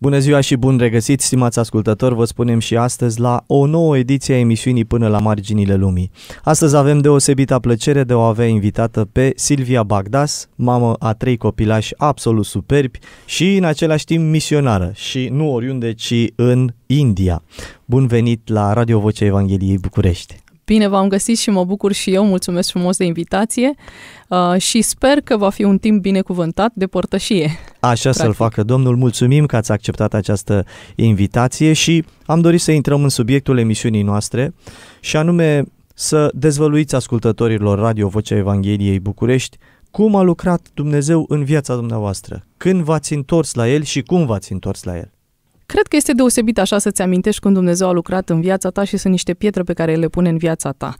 Bună ziua și bun regăsit, stimați ascultători, vă spunem și astăzi la o nouă ediție a emisiunii Până la marginile lumii. Astăzi avem deosebită plăcere de o avea invitată pe Silvia Bagdas, mamă a trei copilași absolut superbi și în același timp misionară și nu oriunde, ci în India. Bun venit la Radio Vocea Evangheliei București! Bine v-am găsit și mă bucur și eu, mulțumesc frumos de invitație uh, și sper că va fi un timp binecuvântat de părtășie. Așa practic. să-l facă Domnul, mulțumim că ați acceptat această invitație și am dorit să intrăm în subiectul emisiunii noastre și anume să dezvăluiți ascultătorilor Radio Vocea Evangheliei București cum a lucrat Dumnezeu în viața dumneavoastră, când v-ați întors la El și cum v-ați întors la El. Cred că este deosebit așa să-ți amintești când Dumnezeu a lucrat în viața ta și sunt niște pietre pe care le pune în viața ta.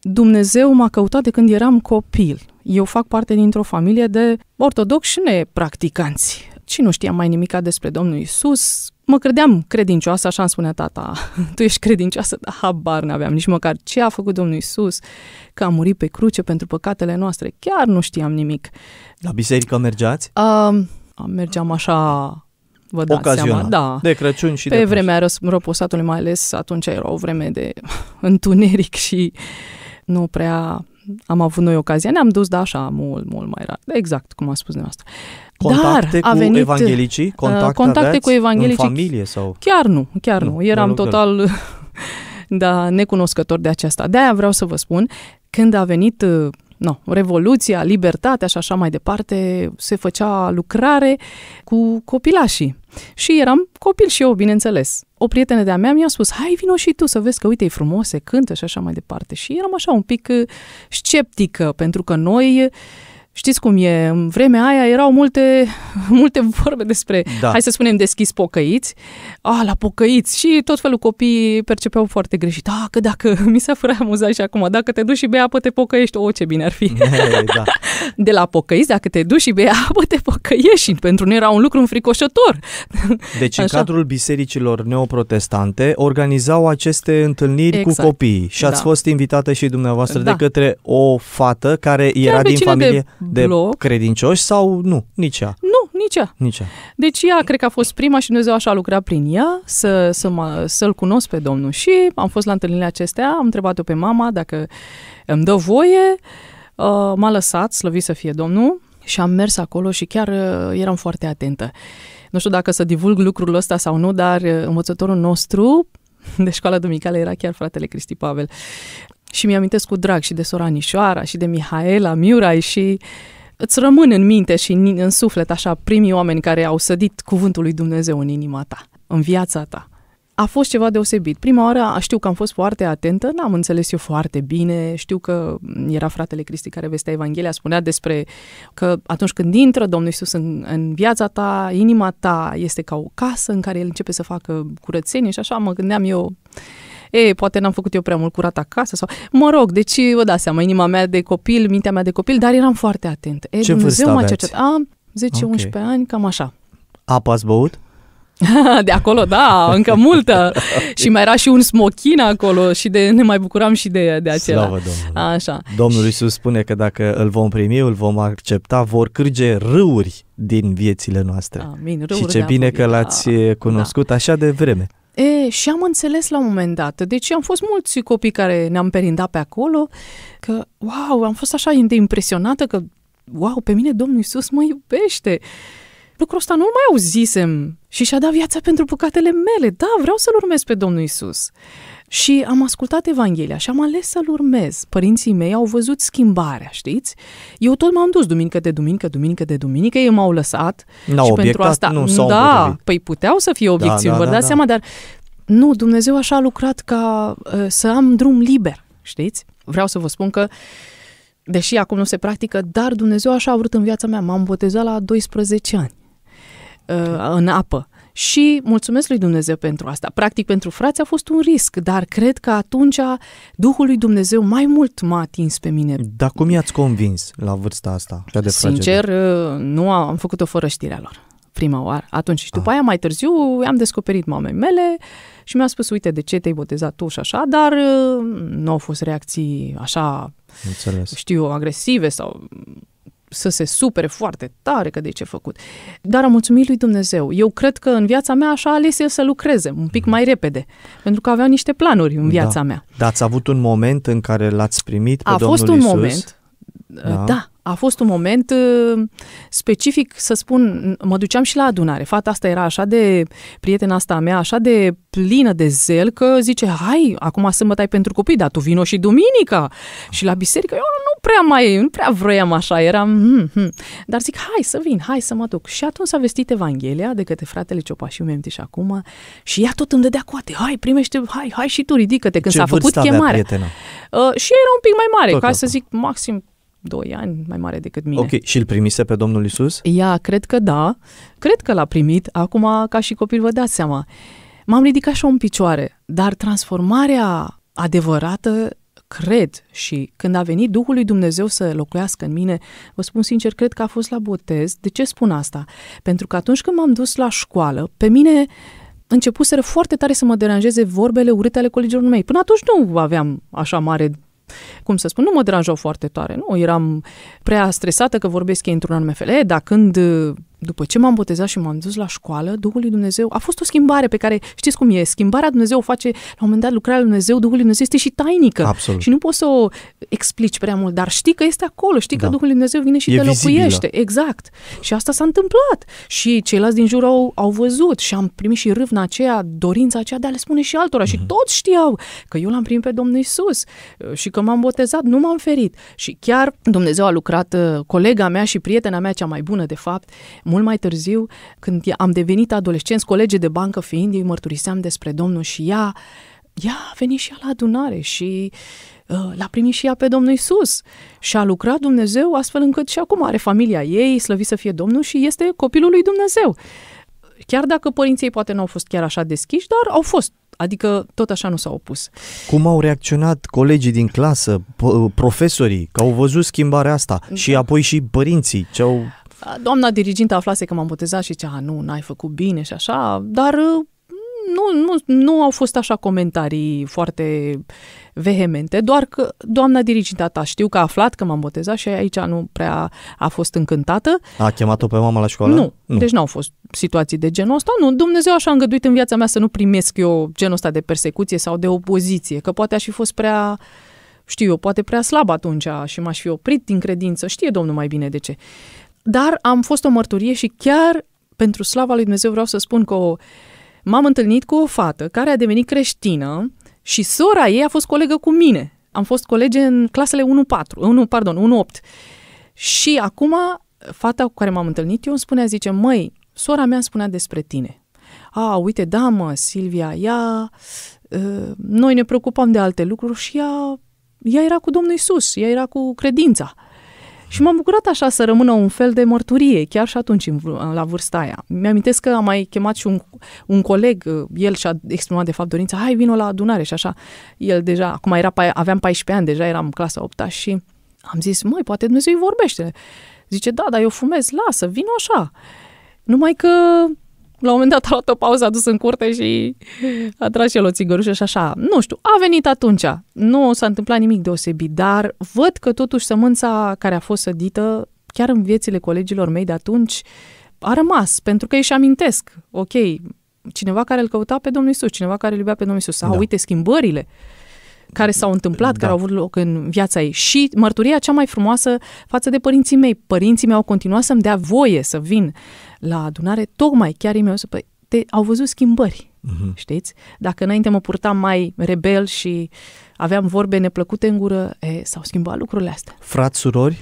Dumnezeu m-a căutat de când eram copil. Eu fac parte dintr-o familie de ortodoxi și nepracticanți. Și nu știam mai nimica despre Domnul Isus. Mă credeam credincioasă, așa îmi spunea tata. Tu ești credincioasă, dar habar n-aveam nici măcar ce a făcut Domnul Isus, că a murit pe cruce pentru păcatele noastre. Chiar nu știam nimic. La biserică mergeați? Uh, mergeam așa vă dați Ocazional. seama. Da. De Crăciun și Pe de vremea răs- răposatului, mai ales atunci era o vreme de întuneric și nu prea am avut noi ocazia. Ne-am dus, da, așa, mult, mult mai rar. Exact, cum a spus dumneavoastră. Contacte Dar cu venit, evanghelicii? Uh, contacte, contacte cu evanghelicii? În familie sau? Chiar nu, chiar nu. nu Eram total da, necunoscător de aceasta. De-aia vreau să vă spun, când a venit uh, no, revoluția, libertatea și așa mai departe, se făcea lucrare cu copilașii. Și eram copil și eu, bineînțeles. O prietenă de-a mea mi-a spus, hai vino și tu să vezi că uite, e frumos, se cântă și așa mai departe. Și eram așa un pic uh, sceptică, pentru că noi Știți cum e, în vremea aia erau multe, multe vorbe despre, da. hai să spunem deschis pocăiți, a, la pocăiți și tot felul copiii percepeau foarte greșit, a, că dacă mi s-a fără amuzat și acum, dacă te duci și bei apă, te pocăiești, o, ce bine ar fi. da. De la pocăiți, dacă te duci și bei apă, te pocăiești, pentru noi era un lucru înfricoșător. Deci Așa. în cadrul bisericilor neoprotestante organizau aceste întâlniri exact. cu copiii și ați da. fost invitată și dumneavoastră da. de către o fată care Chiar era din familie... De de loc. credincioși sau nu? Nici ea. Nu, nici ea. Nici ea. Deci ea cred că a fost prima și Dumnezeu așa a lucrat prin ea să, să mă, să-L cunosc pe Domnul. Și am fost la întâlnirile acestea, am întrebat-o pe mama dacă îmi dă voie, uh, m-a lăsat, slăvit să fie Domnul, și am mers acolo și chiar uh, eram foarte atentă. Nu știu dacă să divulg lucrul ăsta sau nu, dar uh, învățătorul nostru de școală duminicală era chiar fratele Cristi Pavel. Și mi-amintesc cu drag și de sora Nișoara și de Mihaela Miurai și îți rămân în minte și în, în suflet așa primii oameni care au sădit cuvântul lui Dumnezeu în inima ta, în viața ta a fost ceva deosebit. Prima oară știu că am fost foarte atentă, n-am înțeles eu foarte bine, știu că era fratele Cristi care vestea Evanghelia, spunea despre că atunci când intră Domnul Iisus în, în viața ta, inima ta este ca o casă în care El începe să facă curățenie și așa mă gândeam eu e, poate n-am făcut eu prea mult curat acasă sau, mă rog, deci vă dați seama, inima mea de copil, mintea mea de copil, dar eram foarte atentă. E, Ce Dumnezeu vârstă m-a Am 10-11 okay. ani, cam așa. Apa ați băut? de acolo, da, încă multă. și mai era și un smochin acolo și de, ne mai bucuram și de, de acela. Slavă Domnului. Așa. Domnul Iisus spune că dacă îl vom primi, îl vom accepta, vor cârge râuri din viețile noastre. Amin, și ce bine că da. l-ați da. cunoscut da. așa de vreme. E, și am înțeles la un moment dat, deci am fost mulți copii care ne-am perindat pe acolo, că, wow, am fost așa de impresionată că, wow, pe mine Domnul Iisus mă iubește lucrul ăsta nu-l mai auzisem și și-a dat viața pentru păcatele mele. Da, vreau să-L urmez pe Domnul Isus. Și am ascultat Evanghelia și am ales să-L urmez. Părinții mei au văzut schimbarea, știți? Eu tot m-am dus duminică de duminică, duminică de duminică, ei m-au lăsat. N-au și obiectat, pentru asta, nu s-au Da, împotrivit. păi puteau să fie obiecții, da, da, vă da, dați da. seama, dar nu, Dumnezeu așa a lucrat ca uh, să am drum liber, știți? Vreau să vă spun că deși acum nu se practică, dar Dumnezeu așa a vrut în viața mea. M-am botezat la 12 ani. Uh, în apă. Și mulțumesc lui Dumnezeu pentru asta. Practic, pentru frați a fost un risc, dar cred că atunci Duhul lui Dumnezeu mai mult m-a atins pe mine. Dar cum i-ați convins la vârsta asta? Cea de Sincer, uh, nu am, am făcut-o fără știrea lor prima oară. Atunci și după ah. aia, mai târziu, am descoperit mamei mele și mi-a spus, uite, de ce te-ai botezat tu și așa, dar uh, nu au fost reacții așa, Înțeles. știu, agresive sau să se supere foarte tare că de ce făcut. Dar am mulțumit lui Dumnezeu. Eu cred că în viața mea așa ales eu să lucreze un pic mhm. mai repede, pentru că aveam niște planuri în viața da. mea. Dar ați avut un moment în care l-ați primit pe a Domnul fost un Isus? moment da. da. da, a fost un moment uh, specific, să spun, mă duceam și la adunare. Fata asta era așa de, prietena asta a mea, așa de plină de zel că zice, hai, acum sâmbătă ai pentru copii, dar tu vino și duminica și la biserică. Eu nu prea mai, nu prea vroiam așa, eram, hmm, hmm. dar zic, hai să vin, hai să mă duc. Și atunci s-a vestit Evanghelia de către fratele Ciopașiu și acum și ea tot îmi dădea coate, hai, primește, hai, hai și tu, ridică-te. Când Ce s-a făcut chemarea. Uh, și era un pic mai mare, tot ca să zic, maxim 2 ani mai mare decât mine. Ok, și îl primise pe Domnul Isus? Ia, cred că da. Cred că l-a primit. Acum, ca și copil, vă dați seama. M-am ridicat și-o în picioare, dar transformarea adevărată cred și când a venit Duhul lui Dumnezeu să locuiască în mine, vă spun sincer, cred că a fost la botez. De ce spun asta? Pentru că atunci când m-am dus la școală, pe mine începuseră foarte tare să mă deranjeze vorbele urâte ale colegilor mei. Până atunci nu aveam așa mare cum să spun, nu mă deranjau foarte tare. Nu, eram prea stresată că vorbesc ei într-un anume fel. E, dar când după ce m-am botezat și m-am dus la școală, Duhul lui Dumnezeu a fost o schimbare pe care știți cum e, schimbarea Dumnezeu o face, la un moment dat lucrarea lui Dumnezeu, Duhul lui Dumnezeu este și tainică Absolut. și nu poți să o explici prea mult, dar știi că este acolo, știi da. că Duhul lui Dumnezeu vine și e te locuiește, exact. Și asta s-a întâmplat și ceilalți din jur au, au văzut și am primit și râvna aceea, dorința aceea de a le spune și altora mm-hmm. și mhm. toți știau că eu l-am primit pe Domnul Isus uh, și că m-am botezat, nu m-am ferit și chiar Dumnezeu a lucrat, uh, colega mea și prietena mea cea mai bună de fapt, mult mai târziu, când am devenit adolescenți, colegii de bancă fiind, îi mărturiseam despre Domnul și ea, ea a venit și ea la adunare și uh, l-a primit și ea pe Domnul Isus și a lucrat Dumnezeu astfel încât și acum are familia ei, slăvit să fie Domnul și este copilul lui Dumnezeu. Chiar dacă părinții ei poate nu au fost chiar așa deschiși, dar au fost Adică tot așa nu s-au opus. Cum au reacționat colegii din clasă, profesorii, că au văzut schimbarea asta da. și apoi și părinții ce au Doamna dirigintă aflase că m-am botezat și zicea, nu, n-ai făcut bine și așa, dar uh, nu, nu, nu au fost așa comentarii foarte vehemente, doar că doamna dirigintă ta știu că a aflat că m-am botezat și aici nu prea a fost încântată. A chemat-o pe mama la școală? Nu, nu. deci n-au fost situații de genul ăsta. Nu, Dumnezeu așa a îngăduit în viața mea să nu primesc eu genul ăsta de persecuție sau de opoziție, că poate aș fi fost prea știu eu, poate prea slab atunci și m-aș fi oprit din credință, știe Domnul mai bine de ce. Uh, dar am fost o mărturie și chiar pentru slava lui Dumnezeu vreau să spun că o, m-am întâlnit cu o fată care a devenit creștină și sora ei a fost colegă cu mine. Am fost colege în clasele 1-4, 1, pardon, 1-8. Și acum fata cu care m-am întâlnit eu îmi spunea, zice, măi, sora mea spunea despre tine. A, uite, da mă, Silvia, ea, uh, noi ne preocupam de alte lucruri și ea, ea era cu Domnul Isus, ea era cu credința. Uh, și m-am bucurat așa să rămână un fel de mărturie, chiar și atunci, la vârsta aia. Mi-amintesc că am mai chemat și un, un coleg, el și-a exprimat de fapt dorința, hai, vino la adunare și așa. El deja, acum era, aveam 14 ani, deja eram clasa 8 și am zis, măi, poate Dumnezeu îi vorbește. Zice, da, dar eu fumez, lasă, vino așa. Numai că la un moment dat a luat o pauză, a dus în curte și a tras și el o țigărușă și așa. Nu știu, a venit atunci. Nu s-a întâmplat nimic deosebit, dar văd că totuși sămânța care a fost sădită, chiar în viețile colegilor mei de atunci, a rămas, pentru că își amintesc, ok, cineva care îl căuta pe Domnul Isus, cineva care îl iubea pe Domnul Isus, sau da. uite schimbările care s-au întâmplat, da. care au avut loc în viața ei. Și mărturia cea mai frumoasă față de părinții mei. Părinții mei au continuat să-mi dea voie să vin la adunare, tocmai chiar ei mi-au zis, păi, te, au văzut schimbări, uh-huh. știți? Dacă înainte mă purtam mai rebel și aveam vorbe neplăcute în gură, e, s-au schimbat lucrurile astea. Frați, surori?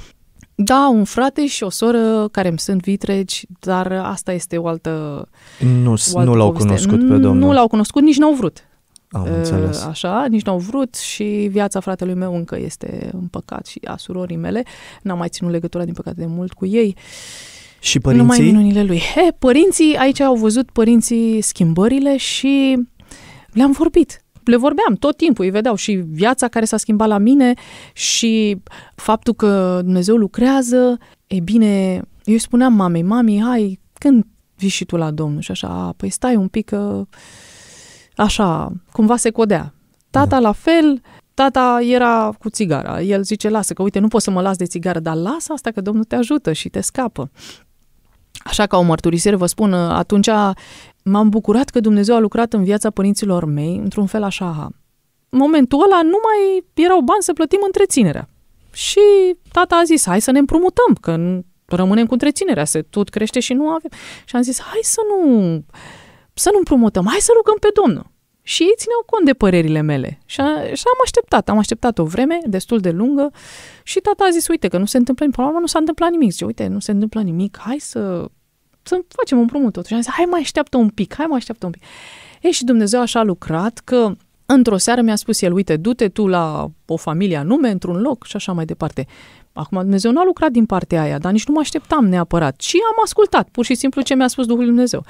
Da, un frate și o soră care îmi sunt vitregi, dar asta este o altă. Nu, o altă nu l-au poveste. cunoscut pe domnul. Nu l-au cunoscut, nici n-au vrut. Am ă, înțeles. Așa, nici n-au vrut și viața fratelui meu încă este în păcat și a surorii mele. N-am mai ținut legătura, din păcate, de mult cu ei. Și părinții? Numai minunile lui. He, părinții, aici au văzut părinții schimbările și le-am vorbit le vorbeam tot timpul, îi vedeau și viața care s-a schimbat la mine și faptul că Dumnezeu lucrează. E bine, eu spuneam mamei, mami, hai, când vii și tu la Domnul? Și așa, a, păi stai un pic că așa, cumva se codea. Tata da. la fel, tata era cu țigara. El zice, lasă că uite, nu pot să mă las de țigară, dar lasă asta că Domnul te ajută și te scapă. Așa ca o mărturisire vă spun, atunci m-am bucurat că Dumnezeu a lucrat în viața părinților mei într-un fel așa. Momentul ăla nu mai erau bani să plătim întreținerea. Și tata a zis, hai să ne împrumutăm, că rămânem cu întreținerea, se tot crește și nu avem. Și am zis, hai să nu să nu împrumutăm, hai să rugăm pe Domnul. Și ei țineau cont de părerile mele. Și, a, și am așteptat, am așteptat o vreme destul de lungă și tata a zis, uite că nu se întâmplă nimic, până nu s-a întâmplat nimic. Zice, uite, nu se întâmplă nimic, hai să, să facem un împrumut totuși. Și am zis, hai mai așteaptă un pic, hai mai așteaptă un pic. Ei, și Dumnezeu așa a lucrat că Într-o seară mi-a spus el, uite, du-te tu la o familie anume, într-un loc și așa mai departe. Acum, Dumnezeu nu a lucrat din partea aia, dar nici nu mă așteptam neapărat. Și am ascultat, pur și simplu, ce mi-a spus Duhul Dumnezeu.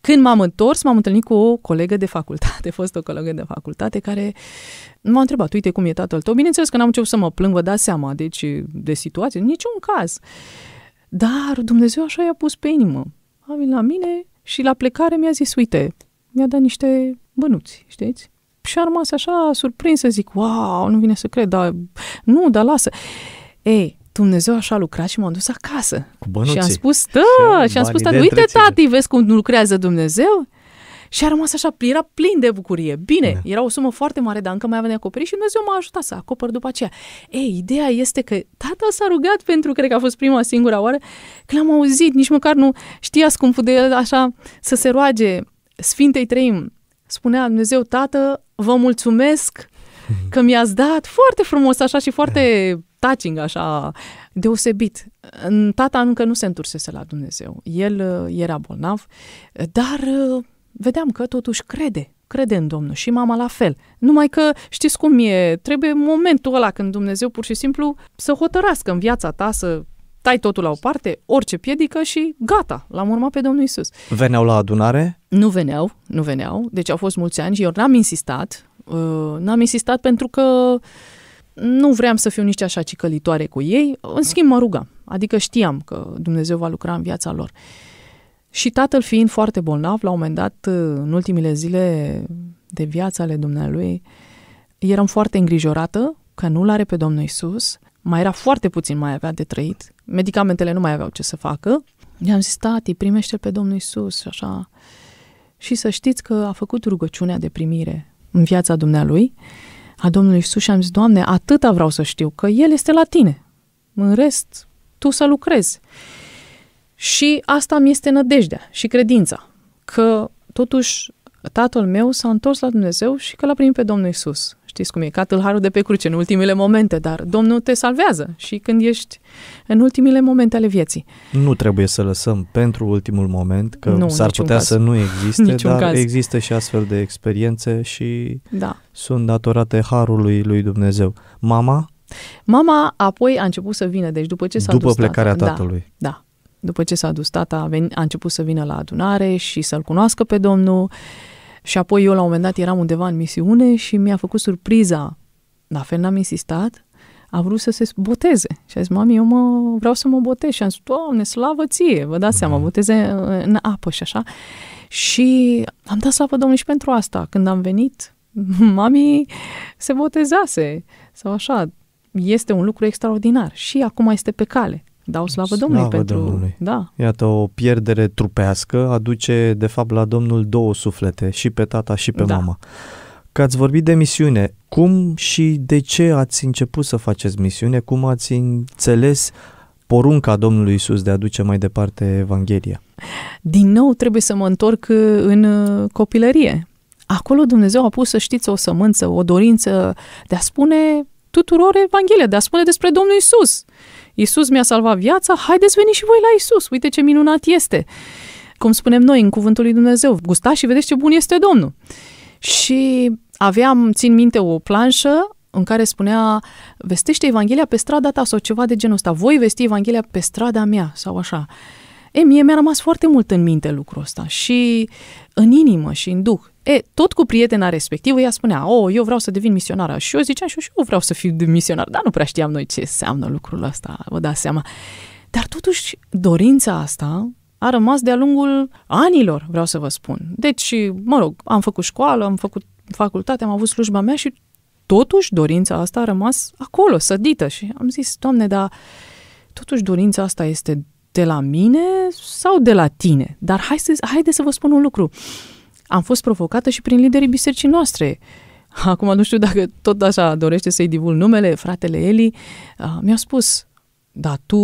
Când m-am întors, m-am întâlnit cu o colegă de facultate, fost o colegă de facultate, care m-a întrebat, uite cum e tatăl tău. Bineînțeles că n-am început să mă plâng, vă dați seama, deci, de situație, niciun caz. Dar Dumnezeu așa i-a pus pe inimă. A venit la mine și la plecare mi-a zis, uite, mi-a dat niște bănuți, știți? și a rămas așa să zic, wow, nu vine să cred, dar nu, dar lasă. Ei, Dumnezeu așa a lucrat și m-am dus acasă. Cu bănuții. Și am spus, da, și am spus, tati, uite tati, vezi cum lucrează Dumnezeu? Și a rămas așa, era plin de bucurie. Bine, da. era o sumă foarte mare, dar încă mai avea de acoperit și Dumnezeu m-a ajutat să acopăr după aceea. Ei, ideea este că tata s-a rugat pentru, cred că a fost prima singura oară, că l-am auzit, nici măcar nu știa cum el așa să se roage Sfintei Treim. Spunea Dumnezeu, tată, vă mulțumesc că mi-ați dat foarte frumos așa și foarte touching așa, deosebit. Tata încă nu se întursese la Dumnezeu. El uh, era bolnav, dar uh, vedeam că totuși crede crede în Domnul și mama la fel. Numai că știți cum e, trebuie momentul ăla când Dumnezeu pur și simplu să hotărască în viața ta să tai totul la o parte, orice piedică și gata, l-am urmat pe Domnul Isus. Veneau la adunare? Nu veneau, nu veneau, deci au fost mulți ani și eu n-am insistat, uh, n-am insistat pentru că nu vreau să fiu nici așa cicălitoare cu ei, în schimb mă rugam, adică știam că Dumnezeu va lucra în viața lor. Și tatăl fiind foarte bolnav, la un moment dat, uh, în ultimile zile de viață ale dumnealui, eram foarte îngrijorată că nu l-are pe Domnul Isus mai era foarte puțin, mai avea de trăit, medicamentele nu mai aveau ce să facă. I-am zis, tati, primește pe Domnul Isus și așa. Și să știți că a făcut rugăciunea de primire în viața dumnealui a Domnului Isus și am zis, Doamne, atâta vreau să știu, că El este la tine. În rest, tu să lucrezi. Și asta mi este nădejdea și credința, că totuși tatăl meu s-a întors la Dumnezeu și că l-a primit pe Domnul Isus. Știți cum e, ca tâlharul de pe cruce în ultimile momente, dar Domnul te salvează și când ești în ultimile momente ale vieții. Nu trebuie să lăsăm pentru ultimul moment, că nu, s-ar putea caz. să nu existe, niciun dar caz. există și astfel de experiențe și da. sunt datorate harului lui Dumnezeu. Mama? Mama apoi a început să vină, deci după ce s-a După dus plecarea tata, da, tatălui. Da, da. După ce s-a dus tata, a, venit, a început să vină la adunare și să-l cunoască pe Domnul și apoi eu la un moment dat eram undeva în misiune și mi-a făcut surpriza, la fel n-am insistat, a vrut să se boteze. Și a zis, mami, eu mă, vreau să mă botez. Și am zis, doamne, slavă ție, vă dați seama, mhm. boteze în apă și așa. Și am dat slavă Domnului și pentru asta. Când am venit, mami se botezase sau așa. Este un lucru extraordinar și acum este pe cale. Dau slavă Domnului slavă pentru... Domnului. Da. Iată, o pierdere trupească aduce, de fapt, la Domnul două suflete, și pe tata și pe da. mama. Că ați vorbit de misiune, cum și de ce ați început să faceți misiune? Cum ați înțeles porunca Domnului Isus de a duce mai departe Evanghelia? Din nou trebuie să mă întorc în copilărie. Acolo Dumnezeu a pus, să știți, o sămânță, o dorință de a spune tuturor Evanghelia, de a spune despre Domnul Isus. Isus mi-a salvat viața, haideți veni și voi la Isus, uite ce minunat este. Cum spunem noi în cuvântul lui Dumnezeu, gustați și vedeți ce bun este Domnul. Și aveam, țin minte, o planșă în care spunea vestește Evanghelia pe strada ta sau ceva de genul ăsta. Voi vesti Evanghelia pe strada mea sau așa. E, mie mi-a rămas foarte mult în minte lucrul ăsta și în inimă și în duh. E, tot cu prietena respectivă, ea spunea, o, oh, eu vreau să devin misionară. Și eu ziceam, și eu, și eu vreau să fiu de misionar. Dar nu prea știam noi ce înseamnă lucrul ăsta, vă dați seama. Dar totuși, dorința asta a rămas de-a lungul anilor, vreau să vă spun. Deci, mă rog, am făcut școală, am făcut facultate, am avut slujba mea și totuși dorința asta a rămas acolo, sădită. Și am zis, Doamne, dar totuși dorința asta este de la mine sau de la tine. Dar hai să, haide să vă spun un lucru. Am fost provocată și prin liderii bisericii noastre. Acum nu știu dacă tot așa dorește să-i divul numele, fratele Eli, uh, mi-a spus, da tu,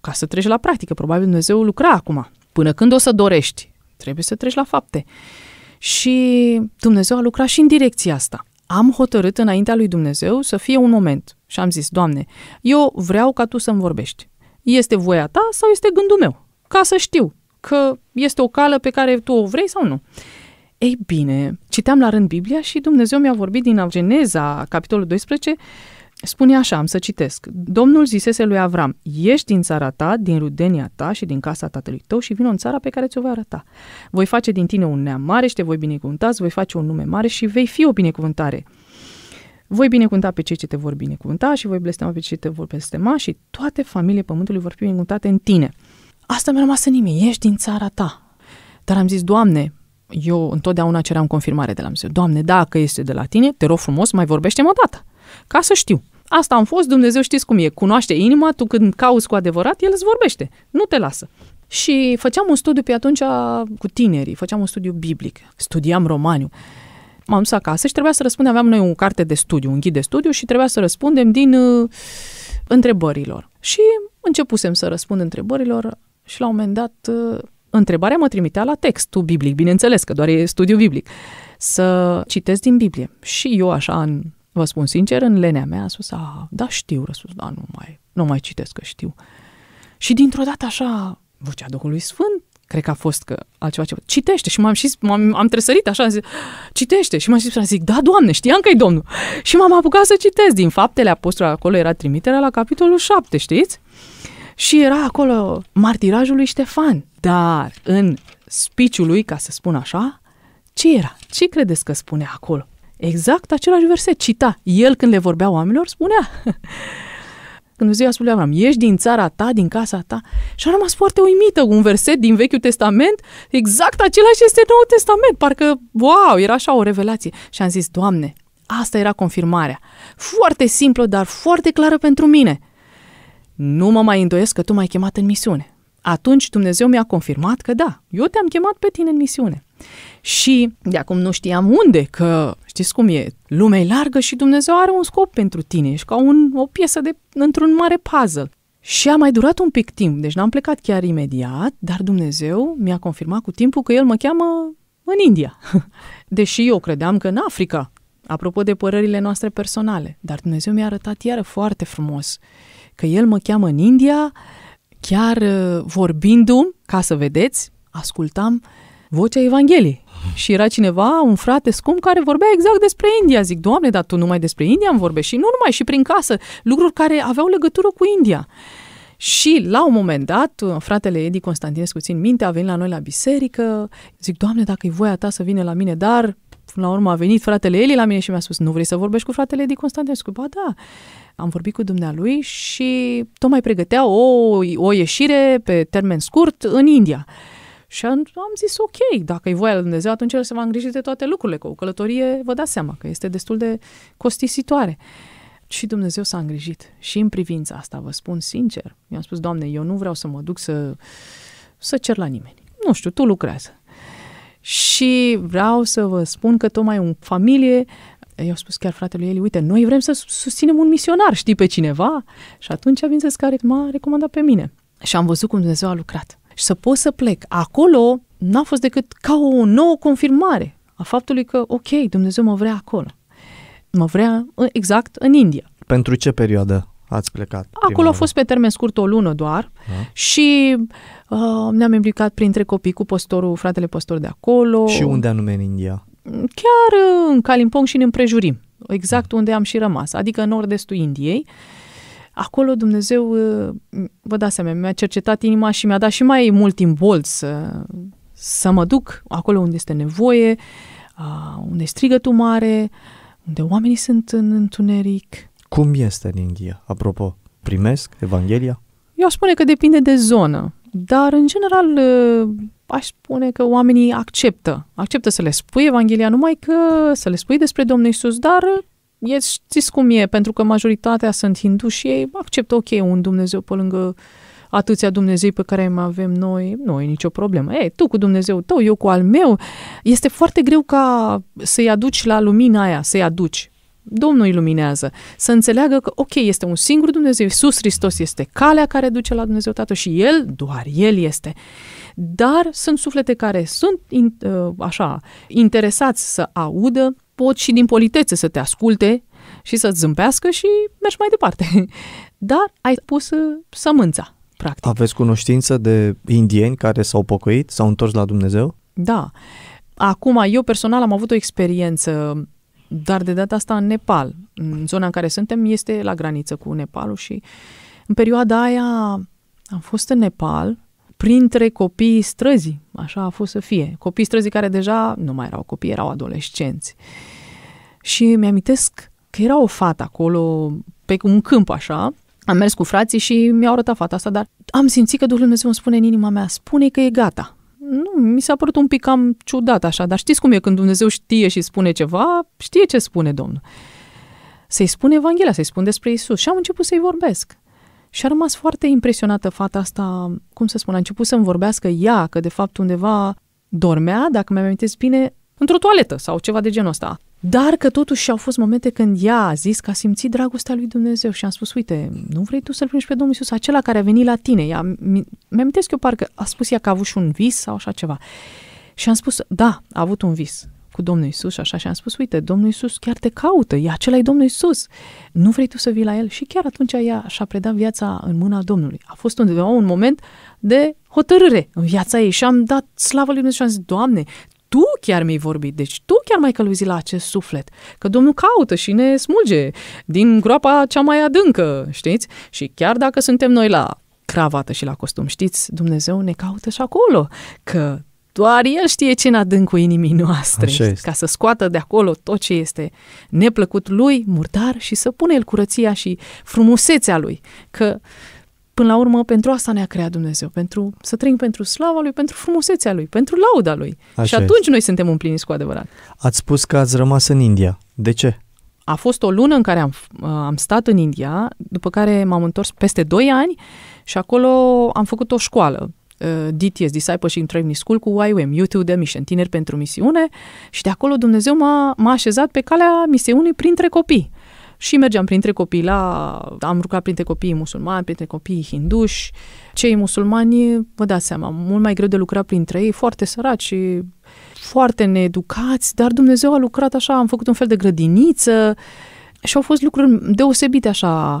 ca să treci la practică, probabil Dumnezeu lucra acum. Până când o să dorești, trebuie să treci la fapte. Și Dumnezeu a lucrat și în direcția asta. Am hotărât înaintea lui Dumnezeu să fie un moment și am zis, Doamne, eu vreau ca Tu să-mi vorbești. Este voia ta sau este gândul meu? Ca să știu că este o cală pe care tu o vrei sau nu. Ei bine, citeam la rând Biblia și Dumnezeu mi-a vorbit din Geneza, capitolul 12, spune așa, am să citesc. Domnul zisese lui Avram, ieși din țara ta, din rudenia ta și din casa tatălui tău și vin în țara pe care ți-o voi arăta. Voi face din tine un neam mare și te voi binecuvânta, voi face un nume mare și vei fi o binecuvântare. Voi binecuvânta pe cei ce te vor binecuvânta și voi blestema pe cei ce te vor blestema și toate familiile pământului vor fi binecuvântate în tine. Asta mi-a rămas în inimie. ești din țara ta. Dar am zis, Doamne, eu întotdeauna ceream confirmare de la Dumnezeu. Doamne, dacă este de la tine, te rog frumos, mai vorbește-mă o dată, ca să știu. Asta am fost, Dumnezeu știți cum e, cunoaște inima, tu când cauți cu adevărat, El îți vorbește, nu te lasă. Și făceam un studiu pe atunci cu tinerii, făceam un studiu biblic, studiam romaniu m-am dus acasă și trebuia să răspundem, aveam noi o carte de studiu, un ghid de studiu și trebuia să răspundem din uh, întrebărilor. Și începusem să răspund întrebărilor și la un moment dat uh, întrebarea mă trimitea la textul biblic, bineînțeles că doar e studiu biblic, să citesc din Biblie. Și eu așa, în, vă spun sincer, în lenea mea a spus, a, da știu, răspuns, da, nu mai, nu mai citesc că știu. Și dintr-o dată așa, vocea Duhului Sfânt cred că a fost că altceva ce citește și m-am și m-am, am tresărit așa, zic, citește și m-am zis, zic, da, Doamne, știam că e Domnul. Și m-am apucat să citesc din faptele apostolului, acolo era trimiterea la capitolul 7, știți? Și era acolo martirajul lui Ștefan. Dar în spiciul lui, ca să spun așa, ce era? Ce credeți că spunea acolo? Exact același verset cita. El când le vorbea oamenilor spunea Când Dumnezeu i-a spus lui Avram, ieși din țara ta, din casa ta. Și a rămas foarte uimită un verset din Vechiul Testament, exact același este Noul Testament. Parcă, wow, era așa o revelație. Și am zis, Doamne, asta era confirmarea. Foarte simplă, dar foarte clară pentru mine. Nu mă mai îndoiesc că tu m-ai chemat în misiune. Atunci Dumnezeu mi-a confirmat că da, eu te-am chemat pe tine în misiune. Și de acum nu știam unde, că Știți cum e? Lumea e largă și Dumnezeu are un scop pentru tine. Ești ca un, o piesă de, într-un mare puzzle. Și a mai durat un pic timp, deci n-am plecat chiar imediat, dar Dumnezeu mi-a confirmat cu timpul că El mă cheamă în India. Deși eu credeam că în Africa, apropo de părările noastre personale. Dar Dumnezeu mi-a arătat iară foarte frumos că El mă cheamă în India, chiar uh, vorbindu-mi, ca să vedeți, ascultam vocea Evangheliei. Și era cineva, un frate scump, care vorbea exact despre India. Zic, Doamne, dar tu numai despre India îmi vorbești? Și nu numai, și prin casă, lucruri care aveau legătură cu India. Și la un moment dat, uh, fratele Edi Constantinescu, țin minte, a venit la noi la biserică. Zic, Doamne, dacă e voia ta să vină la mine, dar la urmă a venit fratele Eli la mine și mi-a spus, nu vrei să vorbești cu fratele Edi Constantinescu? Ba da, am vorbit cu dumnealui și tocmai pregătea o, o ieșire pe termen scurt în India. Și am zis, ok, dacă e voia lui Dumnezeu, atunci el se va îngriji de toate lucrurile, că o călătorie, vă dați seama că este destul de costisitoare. Și Dumnezeu s-a îngrijit. Și în privința asta, vă spun sincer, i-am spus, Doamne, eu nu vreau să mă duc să, să cer la nimeni. Nu știu, Tu lucrează. Și vreau să vă spun că tocmai în familie, eu spus chiar fratelui Eli, uite, noi vrem să susținem un misionar, știi pe cineva? Și atunci, bineînțeles, care m-a recomandat pe mine. Și am văzut cum Dumnezeu a lucrat și să pot să plec. Acolo n-a fost decât ca o nouă confirmare a faptului că, ok, Dumnezeu mă vrea acolo. Mă vrea exact în India. Pentru ce perioadă ați plecat? Acolo a fost pe termen scurt o lună doar da. și uh, ne-am implicat printre copii cu postorul, fratele postor de acolo. Și unde anume în India? Chiar uh, în Kalimpong și în împrejurim, exact da. unde am și rămas, adică în nord-estul Indiei. Uh, acolo Dumnezeu, uh, vă dați seama, mi-a cercetat inima și mi-a dat și mai mult timp bold să, să mă duc acolo unde este nevoie, unde tu mare, unde oamenii sunt în întuneric. Cum este în India? Apropo, primesc Evanghelia? Eu aș spune că depinde de zonă, dar în general uh, aș spune că oamenii acceptă. Acceptă să le spui Evanghelia numai că să le spui despre Domnul Isus, dar uh, e, știți cum e, pentru că majoritatea sunt hinduși și ei acceptă, ok, un Dumnezeu pe lângă atâția Dumnezei pe care mai avem noi, nu e nicio problemă. Ei, tu cu Dumnezeu tău, eu cu al meu, este foarte greu ca să-i aduci la lumina aia, să-i aduci. Domnul iluminează, să înțeleagă că, ok, este un singur Dumnezeu, Iisus Hristos este calea care duce la Dumnezeu Tatăl și El, doar El este. Dar sunt suflete care sunt, uh, așa, interesați să audă pot și din politețe să te asculte și să-ți zâmbească și mergi mai departe. Dar ai pus uh, sămânța, practic. Aveți cunoștință de indieni care s-au pocăit, s-au întors la Dumnezeu? Da. Acum, eu personal am avut o experiență, dar de data asta în Nepal. În zona în care suntem este la graniță cu Nepalul și în perioada aia am fost în Nepal printre copiii străzii Așa a fost să fie. Copii străzi care deja nu mai erau copii, erau adolescenți. Și mi-amintesc că era o fată acolo, pe un câmp așa, am mers cu frații și mi-au arătat fata asta, dar am simțit că Duhul Dumnezeu îmi spune în inima mea, spune că e gata. Nu, mi s-a părut un pic cam ciudat așa, dar știți cum e când Dumnezeu știe și spune ceva, știe ce spune Domnul. Să-i spun Evanghelia, să-i spun despre Isus. Și am început să-i vorbesc. Și a rămas foarte impresionată fata asta, cum să spun, a început să-mi vorbească ea, că de fapt undeva dormea, dacă mi-am amintesc bine, într-o toaletă sau ceva de genul ăsta. Dar că totuși au fost momente când ea a zis că a simțit dragostea lui Dumnezeu și am spus, uite, nu vrei tu să-L primești pe Domnul Iisus, acela care a venit la tine. Ea, mi-am eu parcă a spus ea că a avut și un vis sau așa ceva. Și am spus, da, a avut un vis cu Domnul Isus și așa și am spus, uite, Domnul Isus chiar te caută, e acela e Domnul Isus. Nu vrei tu să vii la el? Și chiar atunci ea și-a predat viața în mâna Domnului. A fost undeva un moment de hotărâre în viața ei și am dat slavă lui Dumnezeu și am zis, Doamne, tu chiar mi-ai vorbit, deci tu chiar mai căluzi la acest suflet, că Domnul caută și ne smulge din groapa cea mai adâncă, știți? Și chiar dacă suntem noi la cravată și la costum, știți, Dumnezeu ne caută și acolo, că doar el știe ce în adâncul inimii noastre, ca să scoată de acolo tot ce este neplăcut lui, murdar, și să pune el curăția și frumusețea lui. Că, până la urmă, pentru asta ne-a creat Dumnezeu, pentru să trăim pentru slava lui, pentru frumusețea lui, pentru lauda lui. Așa și atunci este. noi suntem împliniți cu adevărat. Ați spus că ați rămas în India. De ce? A fost o lună în care am, uh, am stat în India, după care m-am întors peste 2 ani și acolo am făcut o școală Uh, DTS, Discipleship Training School, cu YUM, Youth de Mission, Tineri pentru Misiune și de acolo Dumnezeu m-a, m-a așezat pe calea misiunii printre copii. Și mergeam printre copii la... Am lucrat printre copiii musulmani, printre copiii hinduși. Cei musulmani, vă dați seama, mult mai greu de lucrat printre ei, foarte săraci, foarte needucați, dar Dumnezeu a lucrat așa, am făcut un fel de grădiniță și au fost lucruri deosebite așa.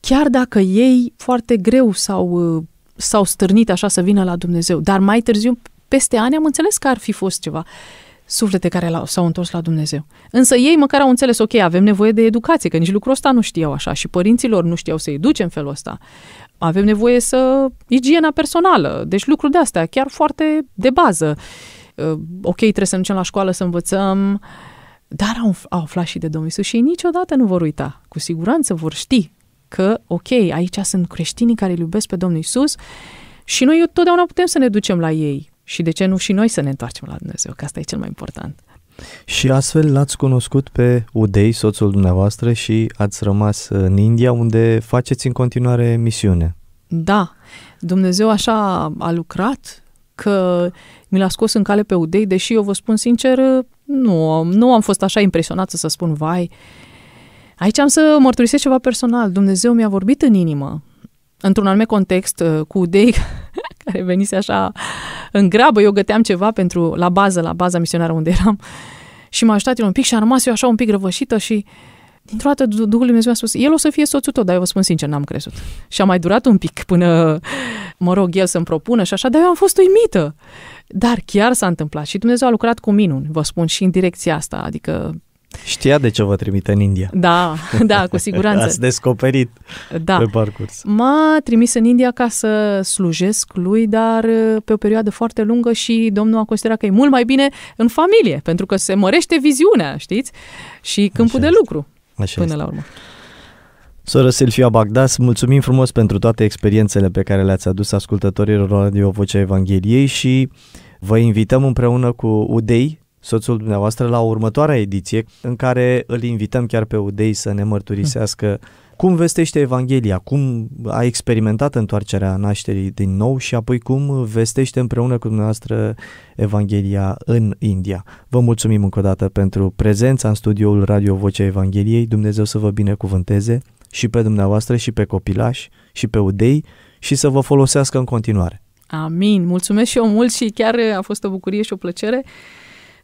Chiar dacă ei foarte greu s-au uh, s-au stârnit așa să vină la Dumnezeu. Dar mai târziu, peste ani, am înțeles că ar fi fost ceva suflete care s-au întors la Dumnezeu. Însă ei măcar au înțeles, ok, avem nevoie de educație, că nici lucrul ăsta nu știau așa și părinților nu știau să-i duce în felul ăsta. Avem nevoie să... igiena personală, deci lucruri de-astea, chiar foarte de bază. Uh, ok, trebuie să mergem la școală să învățăm, dar au, au aflat și de Domnul Iisus și ei niciodată nu vor uita. Cu siguranță vor ști că, ok, aici sunt creștinii care îl iubesc pe Domnul Isus și noi totdeauna putem să ne ducem la ei. Și de ce nu și noi să ne întoarcem la Dumnezeu, că asta e cel mai important. Și astfel l-ați cunoscut pe Udei, soțul dumneavoastră, și ați rămas în India, unde faceți în continuare misiune. Da, Dumnezeu așa a lucrat că mi l-a scos în cale pe Udei, deși eu vă spun sincer, nu, nu am fost așa impresionată să spun, vai, uh, Aici am să mărturisesc ceva personal. Dumnezeu mi-a vorbit în inimă, într-un anume context, uh, cu Dei, care venise așa în grabă. Eu găteam ceva pentru la bază, la baza misionară unde eram și m-a ajutat el un pic și a rămas eu așa un pic răvășită și dintr-o dată Duhul Dumnezeu a spus, el o să fie soțul tău, dar eu vă spun sincer, n-am crezut. Și a mai durat un pic până, mă rog, el să-mi propună și așa, dar eu am fost uimită. Dar chiar s-a întâmplat și Dumnezeu a lucrat cu minuni, vă spun, și în direcția asta, adică Știa de ce vă trimite în India. Da, da, cu siguranță. Ați descoperit da. pe parcurs. M-a trimis în India ca să slujesc lui, dar uh, pe o perioadă foarte lungă și domnul a considerat că e mult mai bine în familie, pentru că se mărește viziunea, știți? Și câmpul Așa de lucru, Așa până este. la urmă. Soră Silvia Bagdas, mulțumim frumos pentru toate experiențele pe care le-ați adus ascultătorilor Radio Vocea Evangheliei și vă invităm împreună cu UDEI soțul dumneavoastră la următoarea ediție în care îl invităm chiar pe Udei să ne mărturisească hm. cum vestește Evanghelia, cum a experimentat întoarcerea nașterii din nou și apoi cum vestește împreună cu dumneavoastră Evanghelia în India. Vă mulțumim încă o dată pentru prezența în studioul Radio Vocea Evangheliei. Dumnezeu să vă binecuvânteze și pe dumneavoastră și pe copilași și pe udei și să vă folosească în continuare. Amin. Mulțumesc și eu mult și chiar a fost o bucurie și o plăcere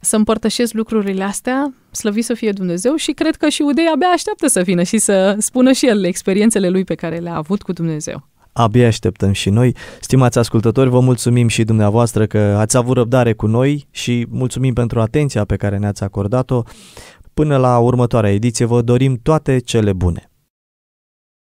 să împărtășesc lucrurile astea, slăvi să fie Dumnezeu și cred că și Udei abia așteaptă să vină și să spună și el experiențele lui pe care le-a avut cu Dumnezeu. Abia așteptăm și noi. Stimați ascultători, vă mulțumim și dumneavoastră că ați avut răbdare cu noi și mulțumim pentru atenția pe care ne-ați acordat-o. Până la următoarea ediție vă dorim toate cele bune.